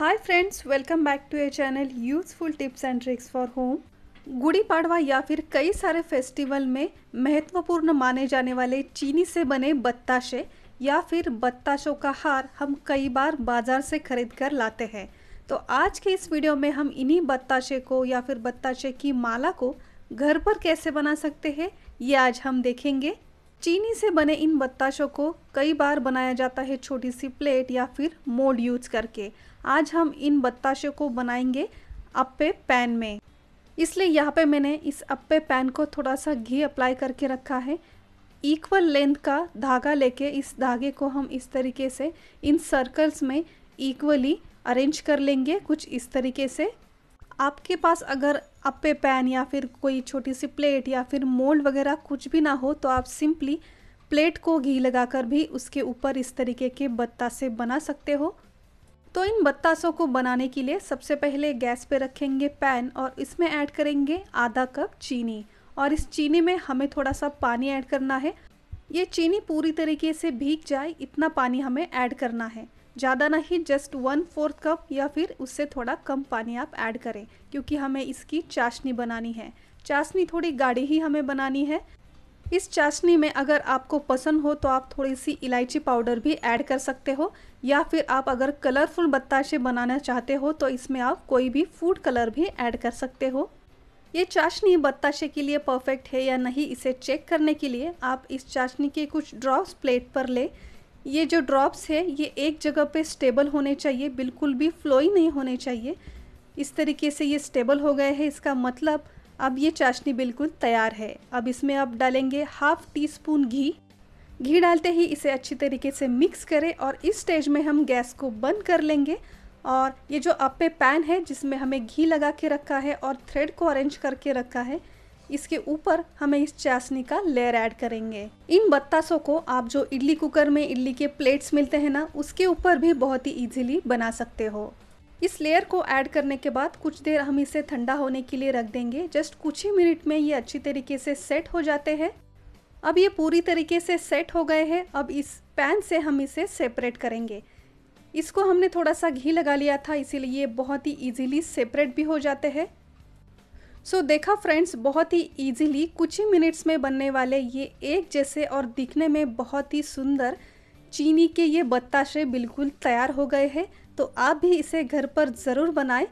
hi friends welcome back to a channel useful tips and tricks for home Gudi Padwa या फिर कई सारे festival में महत्वपूर्ण माने जाने वाले चीनी से बने बत्ताशे या फिर बत्ताशों का हार हम कई बार बाज़ार से खरीद कर लाते हैं तो आज के इस वीडियो में हम इन्हीं बत्ताशे को या फिर बत्ताशे की माला को घर पर कैसे बना सकते हैं ये आज हम देखेंगे चीनी से बने इन बत्ताशों को कई बार बनाया जाता है छोटी सी प्लेट या फिर मोल्ड यूज करके आज हम इन बत्ताशों को बनाएंगे अप्पे पैन में इसलिए यहाँ पे मैंने इस अप्पे पैन को थोड़ा सा घी अप्लाई करके रखा है इक्वल लेंथ का धागा लेके इस धागे को हम इस तरीके से इन सर्कल्स में इक्वली अरेंज कर लेंगे कुछ इस तरीके से आपके पास अगर अप्पे पैन या फिर कोई छोटी सी प्लेट या फिर मोल्ड वगैरह कुछ भी ना हो तो आप सिंपली प्लेट को घी लगाकर भी उसके ऊपर इस तरीके के से बना सकते हो तो इन बत्तासों को बनाने के लिए सबसे पहले गैस पे रखेंगे पैन और इसमें ऐड करेंगे आधा कप चीनी और इस चीनी में हमें थोड़ा सा पानी ऐड करना है ये चीनी पूरी तरीके से भीग जाए इतना पानी हमें ऐड करना है ज़्यादा नहीं जस्ट वन फोर्थ कप या फिर उससे थोड़ा कम पानी आप ऐड करें क्योंकि हमें इसकी चाशनी बनानी है चाशनी थोड़ी गाढ़ी ही हमें बनानी है इस चाशनी में अगर आपको पसंद हो तो आप थोड़ी सी इलायची पाउडर भी ऐड कर सकते हो या फिर आप अगर कलरफुल बताशे बनाना चाहते हो तो इसमें आप कोई भी फूड कलर भी ऐड कर सकते हो ये चाशनी बताशे के लिए परफेक्ट है या नहीं इसे चेक करने के लिए आप इस चाशनी के कुछ ड्रॉप्स प्लेट पर ले ये जो ड्रॉप्स है ये एक जगह पे स्टेबल होने चाहिए बिल्कुल भी फ्लोई नहीं होने चाहिए इस तरीके से ये स्टेबल हो गए हैं इसका मतलब अब ये चाशनी बिल्कुल तैयार है अब इसमें आप डालेंगे हाफ टी स्पून घी घी डालते ही इसे अच्छी तरीके से मिक्स करें और इस स्टेज में हम गैस को बंद कर लेंगे और ये जो अपे पे पैन है जिसमें हमें घी लगा के रखा है और थ्रेड को अरेंज करके रखा है इसके ऊपर हमें इस चाशनी का लेयर ऐड करेंगे इन बत्तासों को आप जो इडली कुकर में इडली के प्लेट्स मिलते हैं ना उसके ऊपर भी बहुत ही इजीली बना सकते हो इस लेयर को ऐड करने के बाद कुछ देर हम इसे ठंडा होने के लिए रख देंगे जस्ट कुछ ही मिनट में ये अच्छी तरीके से सेट हो जाते हैं अब ये पूरी तरीके से सेट हो गए हैं अब इस पैन से हम इसे सेपरेट करेंगे इसको हमने थोड़ा सा घी लगा लिया था इसीलिए ये बहुत ही इजीली सेपरेट भी हो जाते हैं सो so, देखा फ्रेंड्स बहुत ही इजीली कुछ ही मिनट्स में बनने वाले ये एक जैसे और दिखने में बहुत ही सुंदर चीनी के ये बत्ताशे बिल्कुल तैयार हो गए हैं तो आप भी इसे घर पर ज़रूर बनाएं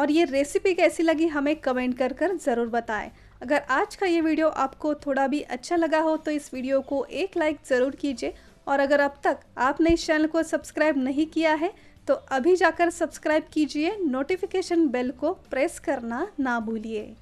और ये रेसिपी कैसी लगी हमें कमेंट कर कर ज़रूर बताएं अगर आज का ये वीडियो आपको थोड़ा भी अच्छा लगा हो तो इस वीडियो को एक लाइक ज़रूर कीजिए और अगर अब तक आपने इस चैनल को सब्सक्राइब नहीं किया है तो अभी जाकर सब्सक्राइब कीजिए नोटिफिकेशन बेल को प्रेस करना ना भूलिए